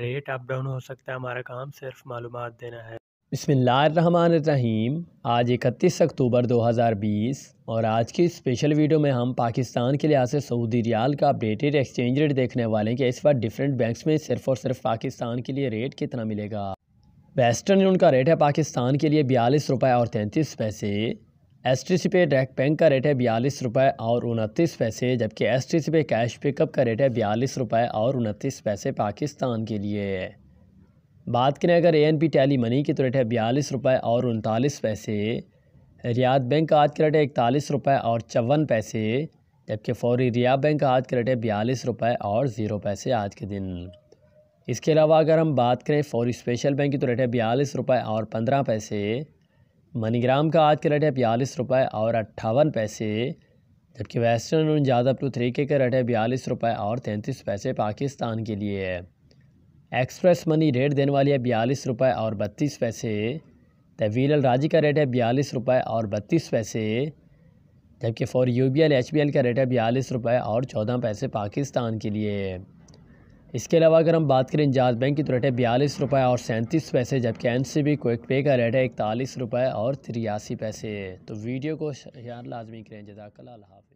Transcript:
rate up down हो सकता है हमारा काम सिर्फ मालूम देना है बसमीम आज 31 अक्टूबर 2020 और आज की स्पेशल वीडियो में हम पाकिस्तान के लिहाज से सऊदी रियाल का अपडेटेड एक्सचेंज रेट देखने वाले हैं कि इस बार डिफरेंट बैंक्स में सिर्फ और सिर्फ पाकिस्तान के लिए रेट कितना मिलेगा वेस्टर्न यूनियन का रेट है पाकिस्तान के लिए बयालीस रुपये और तैंतीस पैसे एस टी सी पे डायरेक्ट बैंक का रेट है बयालीस रुपये और उनतीस पैसे जबकि एस टी सी पे कैश पिकअप का रेट है बयालीस रुपये और उनतीस पैसे पाकिस्तान के लिए बात करें अगर A N P tally money की तो रेट है बयालीस रुपये और उनतालीस पैसे रियाद बैंक का आज का रेट है इकतालीस रुपये और चौवन पैसे जबकि फौरी रिया बैंक का आज का रेट है बयालीस रुपये और ज़ीरो पैसे आज के दिन इसके अलावा अगर हम बात करें फौरी स्पेशल बैंक की तो रेट है बयालीस रुपये और पंद्रह पैसे मनीग्राम का आज का रेट है बयालीस रुपये और अट्ठावन पैसे जबकि वेस्टर्न यूनियन ज़्यादा टू थ्री के रेट है बयालीस रुपये और तैंतीस पैसे पाकिस्तान के लिए है एक्सप्रेस मनी रेट देने वाली है बयालीस रुपये और बत्तीस पैसे तवील राजी का रेट है बयालीस रुपये और बत्तीस पैसे जबकि for U B L H B L का रेट है बयालीस रुपये और चौदह पैसे पाकिस्तान के लिए है इसके अलावा अगर हम बात करें जात बैंक की तो रेट है बयालीस रुपये और सैंतीस पैसे जबकि एन सी बी क्विक पे का रेट है इकतालीस रुपये और तिरासी पैसे तो वीडियो को यार लाजमी करें जजाकल्ला हाफ